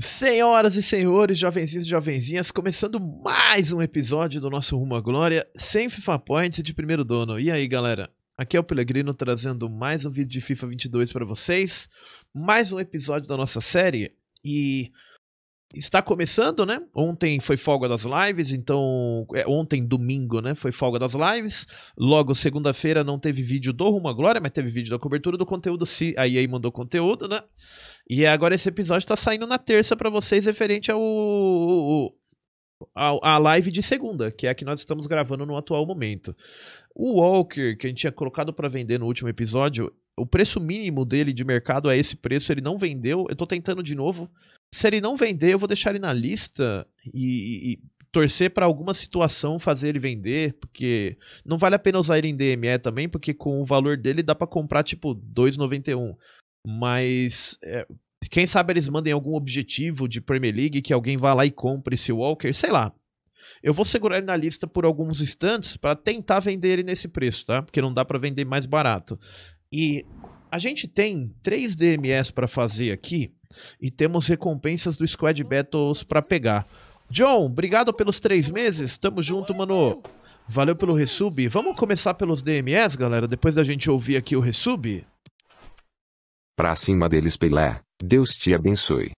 Senhoras e senhores, jovenzinhos e jovenzinhas, começando mais um episódio do nosso Rumo à Glória, sem FIFA Points de primeiro dono. E aí, galera? Aqui é o Pelegrino trazendo mais um vídeo de FIFA 22 para vocês, mais um episódio da nossa série e Está começando, né? Ontem foi folga das lives, então. É, ontem, domingo, né? Foi folga das lives. Logo, segunda-feira, não teve vídeo do Rumo à Glória, mas teve vídeo da cobertura do conteúdo. Se a EA mandou conteúdo, né? E agora esse episódio está saindo na terça para vocês, referente ao. a, a live de segunda, que é a que nós estamos gravando no atual momento. O Walker, que a gente tinha colocado para vender no último episódio, o preço mínimo dele de mercado é esse preço, ele não vendeu, eu tô tentando de novo. Se ele não vender, eu vou deixar ele na lista e, e torcer para alguma situação fazer ele vender, porque não vale a pena usar ele em DME também, porque com o valor dele dá para comprar tipo 2,91. Mas é, quem sabe eles mandem algum objetivo de Premier League que alguém vá lá e compre esse Walker, sei lá. Eu vou segurar ele na lista por alguns instantes para tentar vender ele nesse preço, tá? Porque não dá para vender mais barato. E a gente tem três DMS para fazer aqui e temos recompensas do Squad uhum. Battles para pegar. John, obrigado pelos três meses. Tamo junto, mano. Valeu pelo resub. Vamos começar pelos DMS, galera, depois da gente ouvir aqui o resub? Pra cima deles, Pelé. Deus te abençoe.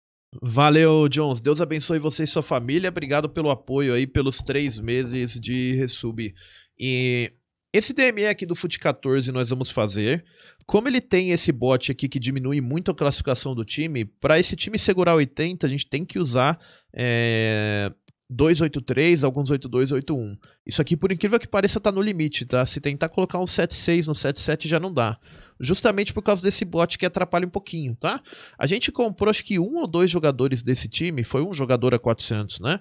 Valeu, Jones. Deus abençoe você e sua família. Obrigado pelo apoio aí, pelos três meses de resub. E esse DME aqui do FUT 14 nós vamos fazer. Como ele tem esse bot aqui que diminui muito a classificação do time, para esse time segurar 80, a gente tem que usar é, eh, 283, alguns 82, 81. Isso aqui, por incrível que pareça, tá no limite, tá? Se tentar colocar um 76 no 77 já não dá. Justamente por causa desse bot que atrapalha um pouquinho, tá? A gente comprou acho que um ou dois jogadores desse time, foi um jogador a 400, né?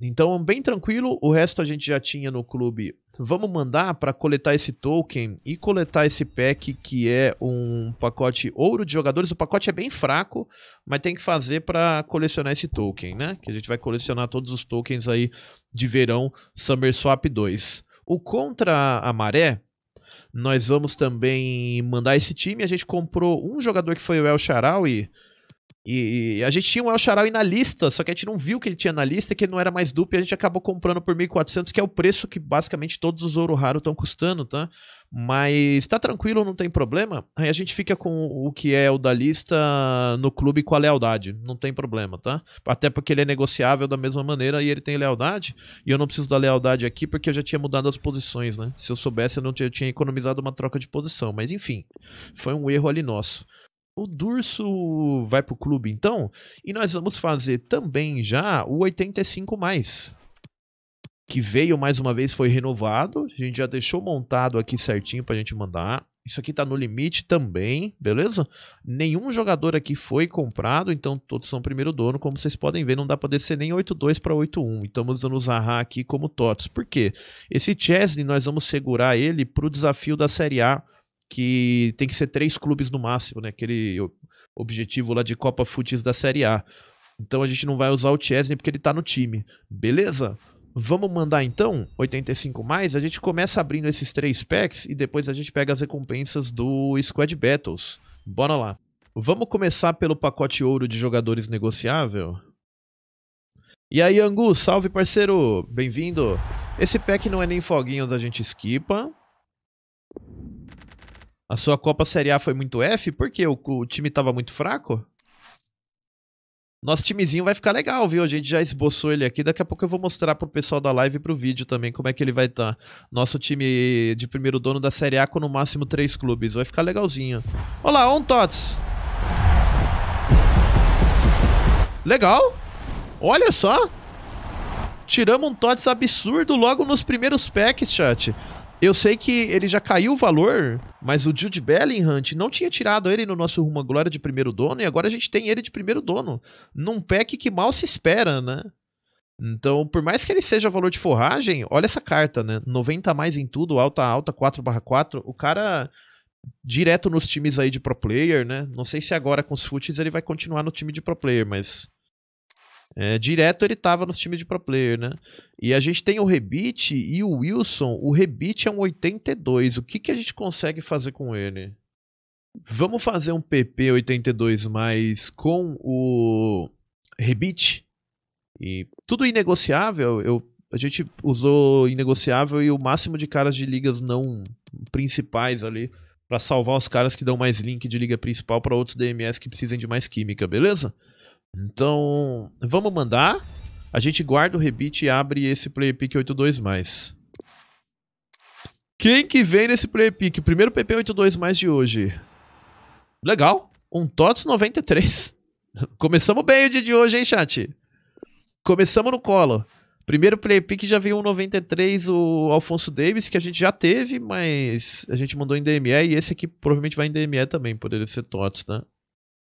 Então, bem tranquilo, o resto a gente já tinha no clube. Vamos mandar para coletar esse token e coletar esse pack que é um pacote ouro de jogadores. O pacote é bem fraco, mas tem que fazer para colecionar esse token, né? Que a gente vai colecionar todos os tokens aí de verão Summer Swap 2. O contra a maré, nós vamos também mandar esse time. A gente comprou um jogador que foi o El e e, e a gente tinha um El Charal na lista, só que a gente não viu que ele tinha na lista, que ele não era mais duplo, e a gente acabou comprando por 1.400, que é o preço que basicamente todos os ouro raro estão custando, tá? Mas tá tranquilo, não tem problema. Aí a gente fica com o que é o da lista no clube com a lealdade. Não tem problema, tá? Até porque ele é negociável da mesma maneira e ele tem lealdade. E eu não preciso da lealdade aqui porque eu já tinha mudado as posições, né? Se eu soubesse, eu não tinha, eu tinha economizado uma troca de posição. Mas enfim, foi um erro ali nosso. O Durso vai pro clube então, e nós vamos fazer também já o 85 mais. Que veio mais uma vez, foi renovado. A gente já deixou montado aqui certinho pra gente mandar. Isso aqui tá no limite também, beleza? Nenhum jogador aqui foi comprado, então todos são primeiro dono. Como vocês podem ver, não dá pra descer nem 8-2 pra 8-1. estamos usando o Zaha aqui como TOTS. Por quê? Esse Chesney nós vamos segurar ele pro desafio da Série A que tem que ser três clubes no máximo, né? Aquele objetivo lá de Copa Futis da Série A. Então a gente não vai usar o Chesney porque ele tá no time. Beleza? Vamos mandar então 85 mais, a gente começa abrindo esses três packs e depois a gente pega as recompensas do Squad Battles. Bora lá. Vamos começar pelo pacote ouro de jogadores negociável. E aí, Angu, salve parceiro, bem-vindo. Esse pack não é nem foguinhos, a gente esquipa. A sua Copa Série A foi muito F? Porque o, o time tava muito fraco? Nosso timezinho vai ficar legal, viu? A gente já esboçou ele aqui. Daqui a pouco eu vou mostrar pro pessoal da live e pro vídeo também como é que ele vai estar. Tá. Nosso time de primeiro dono da Série A com no máximo três clubes. Vai ficar legalzinho. Olá, on Tots. Legal. Olha só. Tiramos um TOTS absurdo logo nos primeiros packs, chat. Eu sei que ele já caiu o valor, mas o Jude Bellingham não tinha tirado ele no nosso rumo à glória de primeiro dono e agora a gente tem ele de primeiro dono, num pack que mal se espera, né? Então, por mais que ele seja valor de forragem, olha essa carta, né? 90 mais em tudo, alta alta, 4/4, o cara direto nos times aí de pro player, né? Não sei se agora com os futs ele vai continuar no time de pro player, mas é, direto ele estava nos times de pro player, né? E a gente tem o Rebite e o Wilson. O Rebite é um 82. O que, que a gente consegue fazer com ele? Vamos fazer um PP 82 mais com o Rebite? E tudo inegociável, eu, a gente usou inegociável e o máximo de caras de ligas não principais ali para salvar os caras que dão mais link de liga principal para outros DMS que precisem de mais química, beleza? Então, vamos mandar. A gente guarda o rebite e abre esse player pick 82 mais. Quem que vem nesse player pick? Primeiro PP 82 mais de hoje. Legal. Um TOTS 93. Começamos bem o dia de hoje, hein, chat? Começamos no colo. Primeiro player pick já veio um 93, o Alfonso Davis, que a gente já teve, mas a gente mandou em DME e esse aqui provavelmente vai em DME também, poderia ser TOTS, né?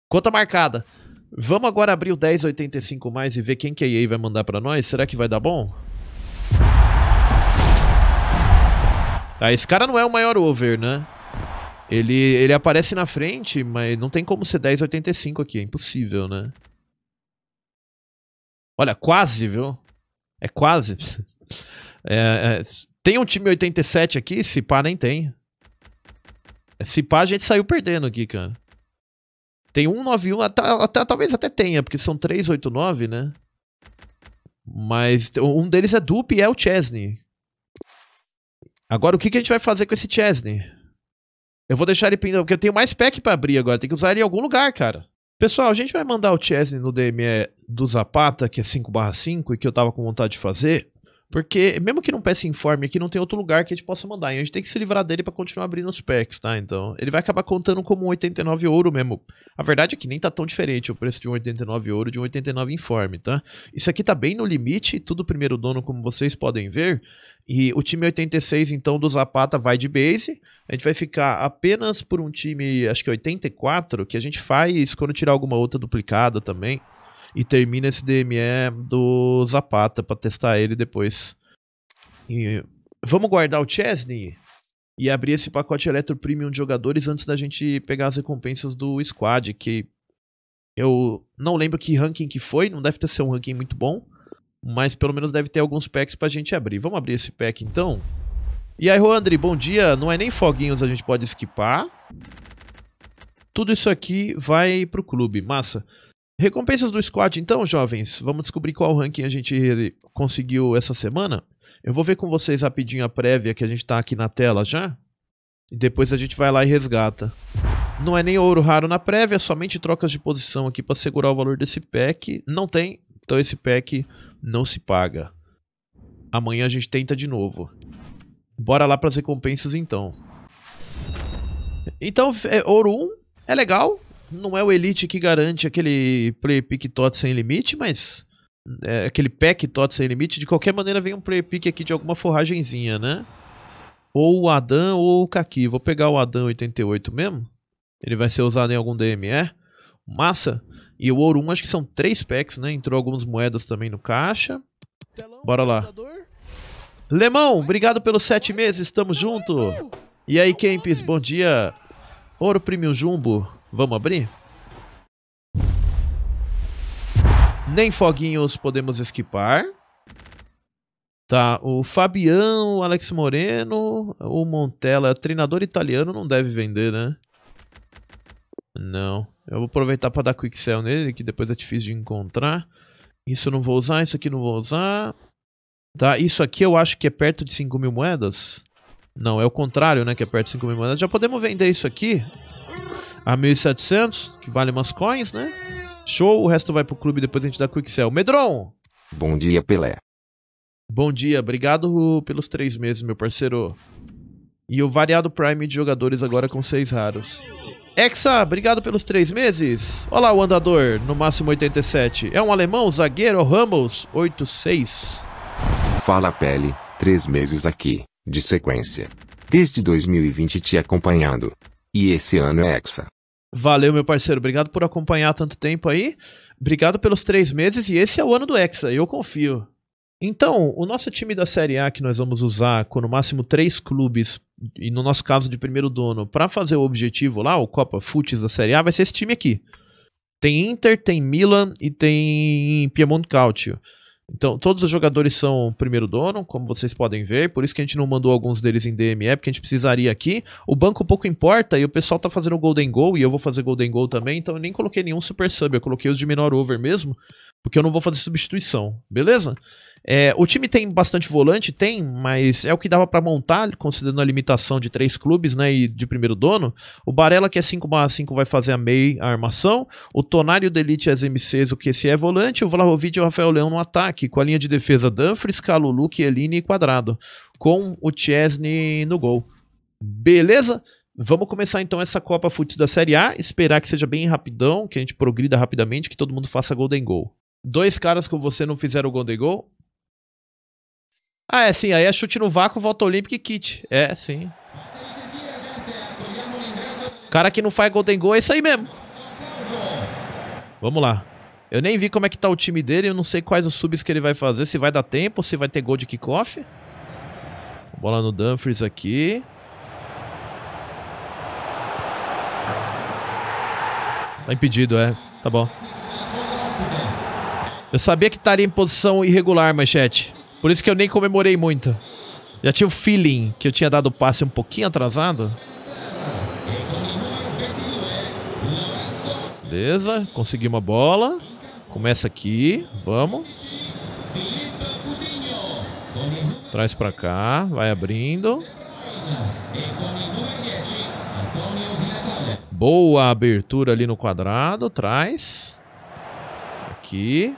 Conta marcada. Vamos agora abrir o 1085 mais e ver quem que a EA vai mandar para nós. Será que vai dar bom? Ah, esse cara não é o maior over, né? Ele, ele aparece na frente, mas não tem como ser 1085 aqui. É impossível, né? Olha, quase, viu? É quase. É, é, tem um time 87 aqui? Se pá, nem tem. Se é, pá, a gente saiu perdendo aqui, cara. Tem 191, até, até, talvez até tenha, porque são 389, né? Mas um deles é dupe e é o Chesney. Agora, o que, que a gente vai fazer com esse Chesney? Eu vou deixar ele pendurado, porque eu tenho mais pack para abrir agora. Tem que usar ele em algum lugar, cara. Pessoal, a gente vai mandar o Chesney no DME é, do Zapata, que é 5/5 e que eu tava com vontade de fazer. Porque, mesmo que não peça informe aqui, não tem outro lugar que a gente possa mandar. E a gente tem que se livrar dele para continuar abrindo os packs, tá? Então, ele vai acabar contando como 89 ouro mesmo. A verdade é que nem tá tão diferente o preço de um 89 ouro de um 89 informe, tá? Isso aqui tá bem no limite, tudo primeiro dono, como vocês podem ver. E o time 86, então, do Zapata vai de base. A gente vai ficar apenas por um time, acho que 84, que a gente faz quando tirar alguma outra duplicada também e termina esse DME do Zapata para testar ele depois. E vamos guardar o Chesney e abrir esse pacote Electro Premium de jogadores antes da gente pegar as recompensas do squad, que eu não lembro que ranking que foi, não deve ter sido um ranking muito bom, mas pelo menos deve ter alguns packs pra gente abrir. Vamos abrir esse pack então? E aí, Roandri, bom dia. Não é nem foguinhos, a gente pode esquipar. Tudo isso aqui vai pro clube, massa. Recompensas do squad, então, jovens. Vamos descobrir qual ranking a gente conseguiu essa semana. Eu vou ver com vocês rapidinho a prévia que a gente tá aqui na tela já. E depois a gente vai lá e resgata. Não é nem ouro raro na prévia, somente trocas de posição aqui para segurar o valor desse pack. Não tem, então esse pack não se paga. Amanhã a gente tenta de novo. Bora lá para as recompensas então. Então, é, ouro 1 é legal, não é o Elite que garante aquele play-pick tot sem limite, mas é, aquele pack tot sem limite, de qualquer maneira vem um play-pick aqui de alguma forragenzinha, né? Ou o Adam ou o Kaki. Vou pegar o Adam 88 mesmo. Ele vai ser usado em algum DME. Massa. E o Ouro 1 acho que são três packs, né? Entrou algumas moedas também no caixa. Bora lá. Lemão, obrigado pelos sete meses, estamos junto. E aí, Kempis, bom dia. Ouro Premium Jumbo, Vamos abrir? Nem foguinhos podemos esquipar. Tá, o Fabião, o Alex Moreno, o Montella, treinador italiano, não deve vender, né? Não. Eu vou aproveitar para dar quick sell nele, que depois é difícil de encontrar. Isso eu não vou usar, isso aqui não vou usar. Tá, isso aqui eu acho que é perto de 5 mil moedas. Não, é o contrário, né, que é perto de 5 mil moedas. Já podemos vender isso aqui a 1.700, que vale umas coins, né? Show, o resto vai pro clube, depois a gente dá quick sell. Medron! Bom dia, Pelé. Bom dia, obrigado pelos três meses, meu parceiro. E o variado Prime de jogadores agora com seis raros. Exa, obrigado pelos três meses. Olá, o andador, no máximo 87. É um alemão, zagueiro, Ramos, 86. Fala, Pele, três meses aqui, de sequência. Desde 2020 te acompanhando. E esse ano é Hexa. Valeu, meu parceiro. Obrigado por acompanhar tanto tempo aí. Obrigado pelos três meses. E esse é o ano do Hexa, eu confio. Então, o nosso time da Série A que nós vamos usar com no máximo três clubes, e no nosso caso de primeiro dono, para fazer o objetivo lá, o Copa Futs da Série A, vai ser esse time aqui. Tem Inter, tem Milan e tem Piemonte Calcio. Então, todos os jogadores são primeiro dono, como vocês podem ver, por isso que a gente não mandou alguns deles em DME, porque a gente precisaria aqui. O banco pouco importa e o pessoal tá fazendo Golden Goal e eu vou fazer Golden Goal também, então eu nem coloquei nenhum Super Sub, eu coloquei os de menor over mesmo, porque eu não vou fazer substituição, beleza? É, o time tem bastante volante, tem, mas é o que dava para montar, considerando a limitação de três clubes, né, e de primeiro dono. O Barella, que é 5 5 vai fazer a meia, a armação. O Tonário da Elite e as MCs, o que se é volante. O Vlahovic e o Rafael Leão no ataque, com a linha de defesa Danfres Calulu, Chiellini e Quadrado, com o Chesney no gol. Beleza? Vamos começar então essa Copa Futs da Série A, esperar que seja bem rapidão, que a gente progrida rapidamente, que todo mundo faça Golden Goal. Dois caras que você não fizeram o Golden Goal, ah, é sim, aí é chute no vácuo, volta olímpico e kit. É, sim. Cara que não faz Golden Goal é isso aí mesmo. Vamos lá. Eu nem vi como é que tá o time dele, eu não sei quais os subs que ele vai fazer, se vai dar tempo, se vai ter gol de kickoff. Bola no Dumfries aqui. Tá impedido, é. Tá bom. Eu sabia que estaria em posição irregular, manchete. Por isso que eu nem comemorei muito. Já tinha o feeling que eu tinha dado o passe um pouquinho atrasado. Beleza, consegui uma bola. Começa aqui, vamos. Traz pra cá, vai abrindo. Boa abertura ali no quadrado, traz. Aqui.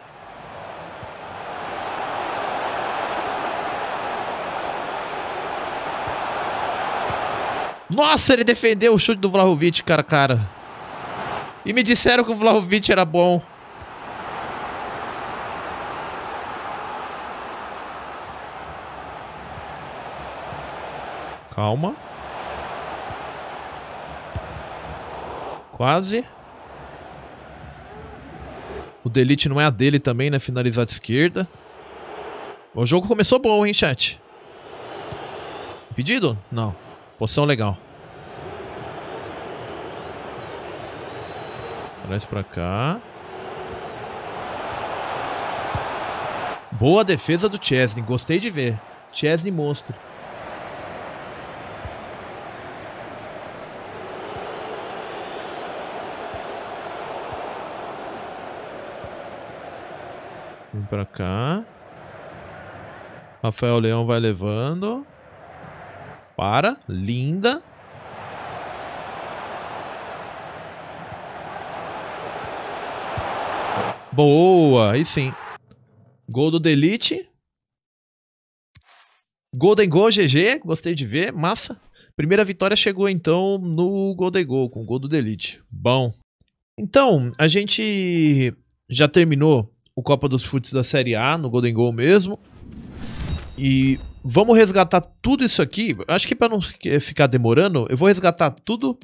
Nossa, ele defendeu o chute do Vlahovic, cara, cara. E me disseram que o Vlahovic era bom. Calma. Quase. O Delete não é a dele também, né? Finalizada esquerda. O jogo começou bom, hein, chat? Pedido? Não. Posição legal. Traz pra cá. Boa defesa do Chesney. Gostei de ver. Chesney monstro. Vem pra cá. Rafael Leão vai levando. Para. Linda. Boa, aí sim. Gol do Delete. Golden goal GG, gostei de ver, massa. Primeira vitória chegou então no Golden goal com o gol do Delete. Bom. Então, a gente já terminou o Copa dos Futs da Série A, no Golden Goal mesmo. E vamos resgatar tudo isso aqui. Acho que para não ficar demorando, eu vou resgatar tudo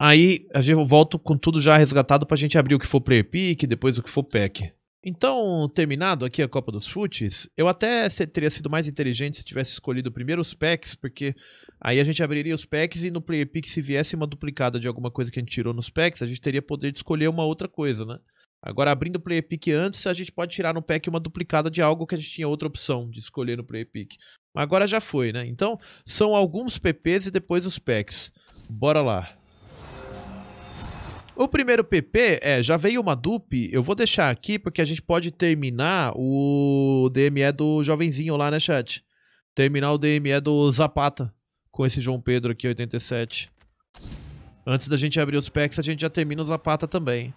Aí a gente volto com tudo já resgatado para a gente abrir o que for play pick, depois o que for pack. Então, terminado aqui a Copa dos Futs, eu até teria sido mais inteligente se tivesse escolhido primeiro os packs, porque aí a gente abriria os packs e no player pick se viesse uma duplicada de alguma coisa que a gente tirou nos packs, a gente teria poder de escolher uma outra coisa, né? Agora, abrindo o player pick antes, a gente pode tirar no pack uma duplicada de algo que a gente tinha outra opção de escolher no player pick. Mas agora já foi, né? Então, são alguns PPs e depois os packs. Bora lá. O primeiro PP, é, já veio uma dupe, eu vou deixar aqui porque a gente pode terminar o DME do jovenzinho lá, né, chat? Terminar o DME do Zapata com esse João Pedro aqui, 87. Antes da gente abrir os packs, a gente já termina o Zapata também.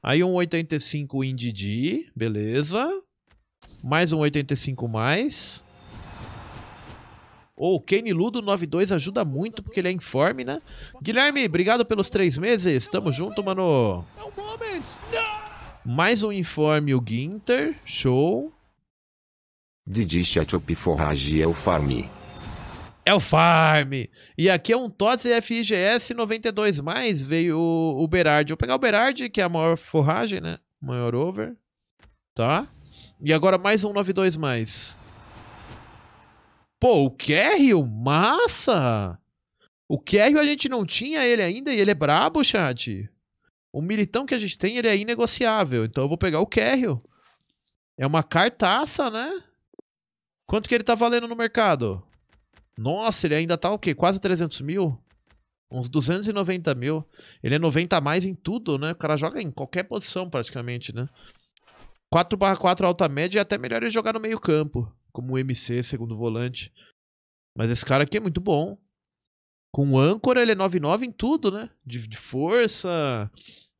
Aí um 85 Indidi, beleza. Mais um 85 mais. Ou oh, o Kane Ludo 92 ajuda muito porque ele é informe, né? Guilherme, obrigado pelos três meses. Tamo junto, mano. Mais um informe, o Ginter. Show. Didi Chatop Forrage é o Farm. É o Farm. E aqui é um TOTS FIGS 92. Mais veio o Berard. Vou pegar o Berard, que é a maior forragem, né? Maior over. Tá. E agora mais um 92 mais. Pô, o Kerrio, massa! O Kerrio a gente não tinha ele ainda e ele é brabo, chat. O militão que a gente tem, ele é inegociável. Então eu vou pegar o Kerrio. É uma cartaça, né? Quanto que ele tá valendo no mercado? Nossa, ele ainda tá o quê? Quase 300 mil? Uns 290 mil. Ele é 90 a mais em tudo, né? O cara joga em qualquer posição praticamente, né? 4 barra 4 alta média e até melhor ele jogar no meio campo como MC, segundo volante. Mas esse cara aqui é muito bom. Com o âncora, ele é 9-9 em tudo, né? De, de, força,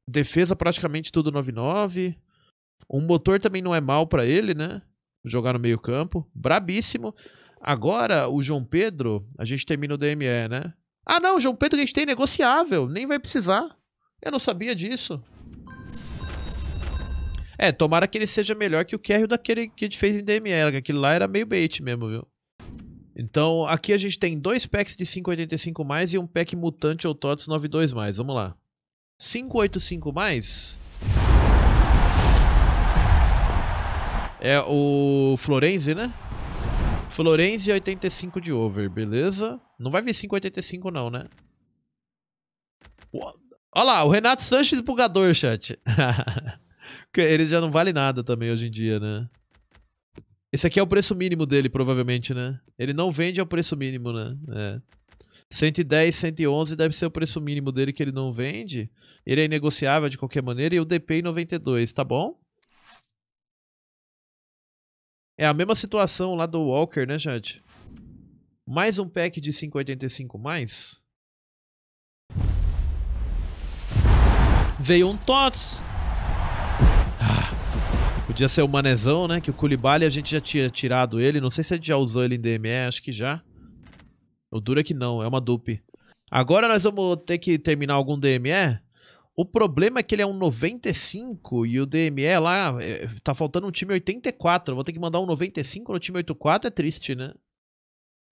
defesa praticamente tudo 9-9. Um motor também não é mal para ele, né? Jogar no meio campo. Brabíssimo. Agora, o João Pedro, a gente termina o DME, né? Ah, não, João Pedro a gente tem negociável, nem vai precisar. Eu não sabia disso. É, tomara que ele seja melhor que o Carry daquele que a gente fez em DMR. Aquilo lá era meio bait mesmo, viu? Então, aqui a gente tem dois packs de 585 mais e um pack mutante ou TOTS 92 mais. Vamos lá. 585 mais é o Florenzi, né? Florenzi 85 de over, beleza? Não vai vir 585 não, né? Olha lá, o Renato Sanches bugador, chat. Ele já não vale nada também hoje em dia, né? Esse aqui é o preço mínimo dele, provavelmente, né? Ele não vende ao preço mínimo, né? É. 110, 111 deve ser o preço mínimo dele que ele não vende. Ele é negociável de qualquer maneira e o DP em 92, tá bom? É a mesma situação lá do Walker, né, gente? Mais um pack de 585 mais. Veio um TOTS Podia ser o Manezão, né? Que o Koulibaly a gente já tinha tirado ele. Não sei se a gente já usou ele em DME, acho que já. O duro é que não, é uma dupe. Agora nós vamos ter que terminar algum DME. O problema é que ele é um 95 e o DME lá é, tá faltando um time 84. Vou ter que mandar um 95 no time 84, é triste, né?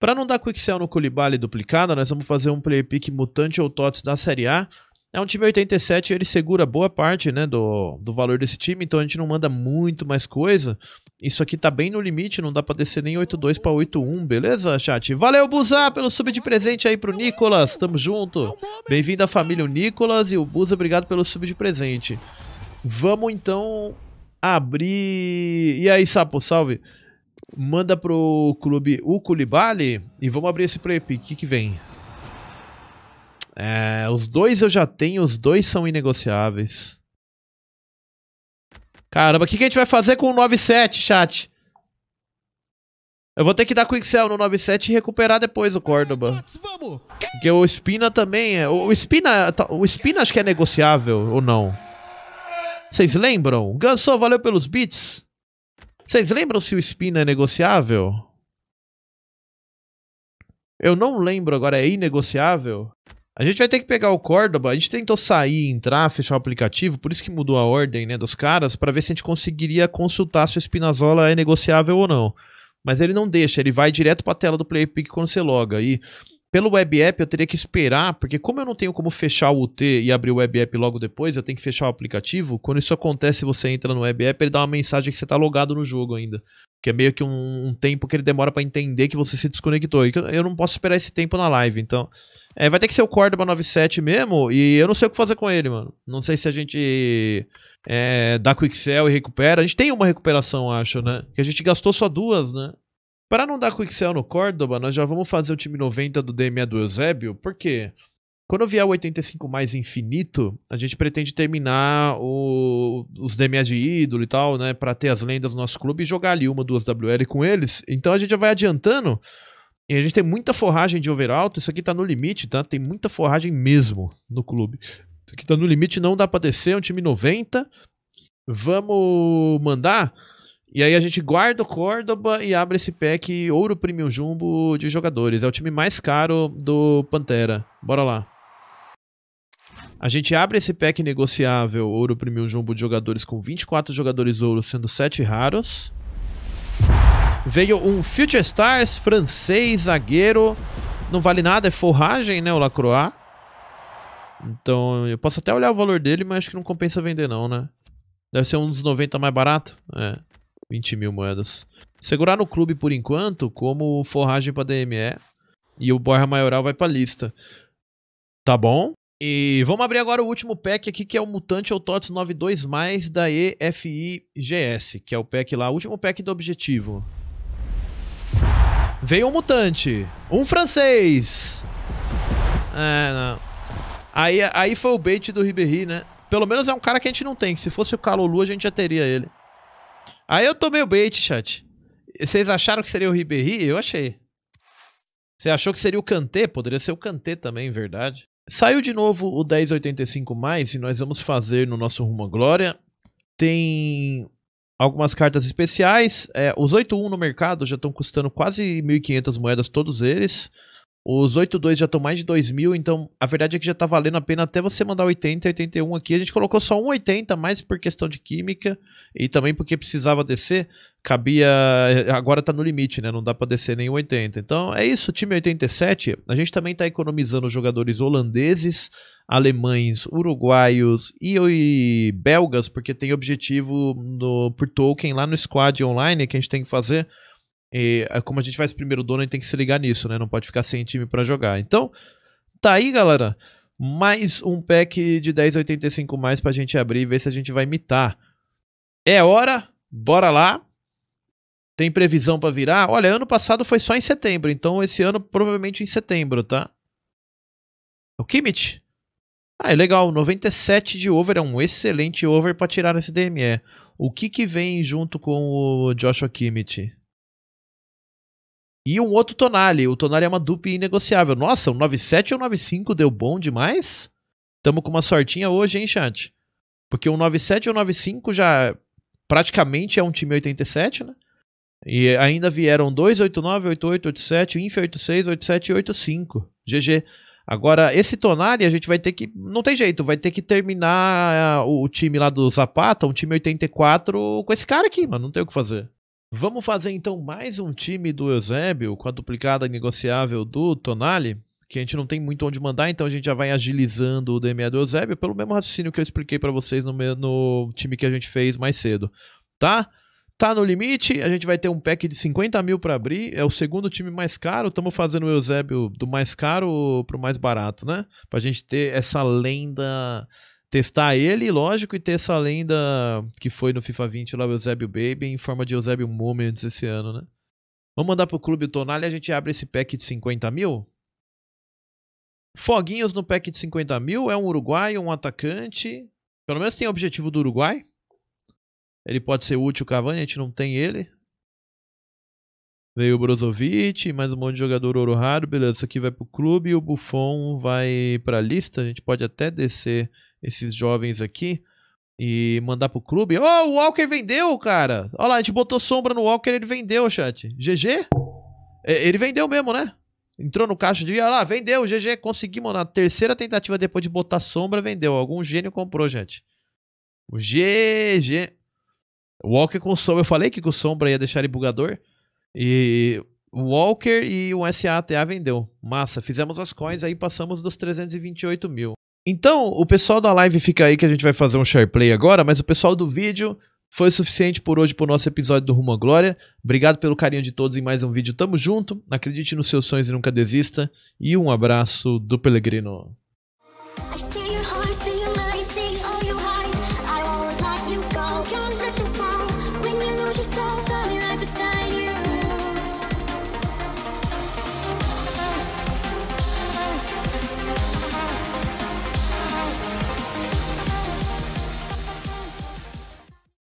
Para não dar quick sell no Koulibaly duplicado, nós vamos fazer um player pick mutante ou TOTS da Série A. É um time 87 ele segura boa parte né, do, do valor desse time, então a gente não manda muito mais coisa. Isso aqui tá bem no limite, não dá pra descer nem 8-2 pra 8-1, beleza, chat? Valeu, Buza, pelo sub de presente aí pro Nicolas, tamo junto. Bem-vindo à família, o Nicolas e o Buza, obrigado pelo sub de presente. Vamos então abrir... E aí, sapo, salve. Manda pro clube o Culibale e vamos abrir esse play pick, o que, que vem? É, os dois eu já tenho, os dois são inegociáveis. Caramba, o que, que a gente vai fazer com o 9-7, chat? Eu vou ter que dar Quick Cell no 9-7 e recuperar depois o Córdoba. Porque o Spina também é. O Spina, tá, o Spina acho que é negociável ou não. Vocês lembram? Gansou, valeu pelos bits. Vocês lembram se o Spina é negociável? Eu não lembro agora, é inegociável? A gente vai ter que pegar o Córdoba. A gente tentou sair, entrar, fechar o aplicativo, por isso que mudou a ordem né, dos caras, para ver se a gente conseguiria consultar se o Spinazzola é negociável ou não. Mas ele não deixa, ele vai direto para a tela do Playpick quando você loga. E pelo web app eu teria que esperar, porque como eu não tenho como fechar o UT e abrir o web app logo depois, eu tenho que fechar o aplicativo. Quando isso acontece, você entra no web app, ele dá uma mensagem que você está logado no jogo ainda. Que é meio que um, um tempo que ele demora para entender que você se desconectou. E eu não posso esperar esse tempo na live, então. É, vai ter que ser o Cordoba 97 mesmo, e eu não sei o que fazer com ele, mano. Não sei se a gente é, dá com o Excel e recupera. A gente tem uma recuperação, acho, né? Que a gente gastou só duas, né? Para não dar quick sell no Córdoba, nós já vamos fazer o time 90 do DMA do Eusébio, porque quando vier o 85 mais infinito, a gente pretende terminar o, os DMA de ídolo e tal, né, para ter as lendas do nosso clube e jogar ali uma, duas WL com eles. Então a gente já vai adiantando. E a gente tem muita forragem de overalto, isso aqui tá no limite, tá? Tem muita forragem mesmo no clube. Isso aqui tá no limite, não dá para descer, é um time 90. Vamos mandar e aí a gente guarda o Córdoba e abre esse pack Ouro Premium Jumbo de jogadores. É o time mais caro do Pantera. Bora lá. A gente abre esse pack negociável Ouro Premium Jumbo de jogadores com 24 jogadores ouro, sendo 7 raros. Veio um Future Stars francês, zagueiro. Não vale nada, é forragem, né, o Lacroix. Então, eu posso até olhar o valor dele, mas acho que não compensa vender não, né? Deve ser um dos 90 mais barato. É, 20 mil moedas. Segurar no clube por enquanto, como forragem pra DME. E o Borra Maioral vai pra lista. Tá bom? E vamos abrir agora o último pack aqui, que é o Mutante Autots 92 mais da EFIGS, que é o pack lá, o último pack do objetivo. Veio um mutante, um francês. É, não. Aí, aí foi o bait do Ribéry, né? Pelo menos é um cara que a gente não tem, se fosse o Calolu a gente já teria ele. Aí eu tomei o bait, chat. Vocês acharam que seria o Ribéry? Eu achei. Você achou que seria o Kanté? Poderia ser o Kanté também, verdade. Saiu de novo o 1085 mais e nós vamos fazer no nosso rumo à glória. Tem algumas cartas especiais. É, os 81 no mercado já estão custando quase 1.500 moedas todos eles. Os 8.2 já estão mais de 2 mil, então a verdade é que já está valendo a pena até você mandar 80, 81 aqui. A gente colocou só um 80, mais por questão de química e também porque precisava descer. Cabia. Eh, agora está no limite, né? Não dá para descer nem 80. Então é isso, time 87. A gente também está economizando jogadores holandeses, alemães, uruguaios e, e belgas, porque tem objetivo no, por token lá no squad online que a gente tem que fazer. E é, como a gente faz primeiro dono, a gente tem que se ligar nisso, né? Não pode ficar sem time para jogar. Então, tá aí, galera. Mais um pack de 10,85 mais pra gente abrir e ver se a gente vai imitar. É hora, bora lá. Tem previsão para virar? Olha, ano passado foi só em setembro, então esse ano provavelmente em setembro, tá? É o Kimmich? Ah, é legal, 97 de over, é um excelente over para tirar esse DME. O que que vem junto com o Joshua Kimmich? E um outro Tonali. O Tonali é uma dupla inegociável. Nossa, um 97 ou um 95 deu bom demais? Tamo com uma sortinha hoje, hein, chat? Porque um 97 ou um 95 já praticamente é um time 87, né? E ainda vieram 89 88, 87, Inf 86, 87 e 85. GG. Agora, esse Tonali a gente vai ter que. Não tem jeito, vai ter que terminar ah, o time lá do Zapata, um time 84, com esse cara aqui, mano. Não tem o que fazer. Vamos fazer então mais um time do Eusébio com a duplicada negociável do Tonali, que a gente não tem muito onde mandar, então a gente já vai agilizando o DMA do Eusébio pelo mesmo raciocínio que eu expliquei para vocês no, meu, no time que a gente fez mais cedo, tá? Tá no limite, a gente vai ter um pack de 50 mil para abrir, é o segundo time mais caro, estamos fazendo o Eusébio do mais caro pro mais barato, né? Pra gente ter essa lenda testar ele, lógico, e ter essa lenda que foi no FIFA 20 lá, o Eusébio Baby, em forma de Eusébio Moments esse ano, né? Vamos mandar pro clube tonal e a gente abre esse pack de 50 mil? Foguinhos no pack de 50 mil, é um uruguaio, um atacante. Pelo menos tem o objetivo do Uruguai. Ele pode ser útil, o Cavani, a gente não tem ele. Veio o Brozovic, mais um monte de jogador ouro raro. Beleza, isso aqui vai pro clube e o Buffon vai pra lista. A gente pode até descer esses jovens aqui e mandar pro clube. oh, o Walker vendeu, cara! Olha lá, a gente botou sombra no Walker, ele vendeu, chat. GG? É, ele vendeu mesmo, né? Entrou no caixa de. Olha lá, vendeu, GG, conseguimos. Na terceira tentativa depois de botar sombra, vendeu. Algum gênio comprou, gente. O GG. Walker com sombra. Eu falei que com sombra ia deixar ele bugador. E Walker e o SATA vendeu. Massa, fizemos as coins aí, passamos dos 328 mil. Então, o pessoal da live fica aí que a gente vai fazer um share play agora, mas o pessoal do vídeo foi suficiente por hoje para o nosso episódio do Rumo à Glória. Obrigado pelo carinho de todos em mais um vídeo. Tamo junto. Acredite nos seus sonhos e nunca desista. E um abraço do Pelegrino.